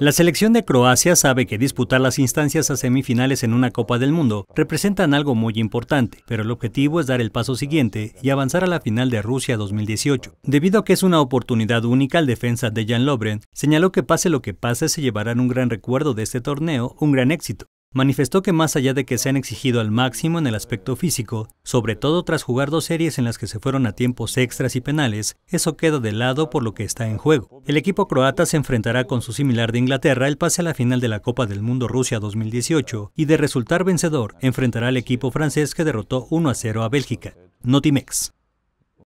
La selección de Croacia sabe que disputar las instancias a semifinales en una Copa del Mundo representan algo muy importante, pero el objetivo es dar el paso siguiente y avanzar a la final de Rusia 2018. Debido a que es una oportunidad única, el defensa de Jan Lobren señaló que pase lo que pase se llevarán un gran recuerdo de este torneo, un gran éxito manifestó que más allá de que se han exigido al máximo en el aspecto físico, sobre todo tras jugar dos series en las que se fueron a tiempos extras y penales, eso queda de lado por lo que está en juego. El equipo croata se enfrentará con su similar de Inglaterra el pase a la final de la Copa del Mundo Rusia 2018 y de resultar vencedor enfrentará al equipo francés que derrotó 1 a 0 a Bélgica. Notimex.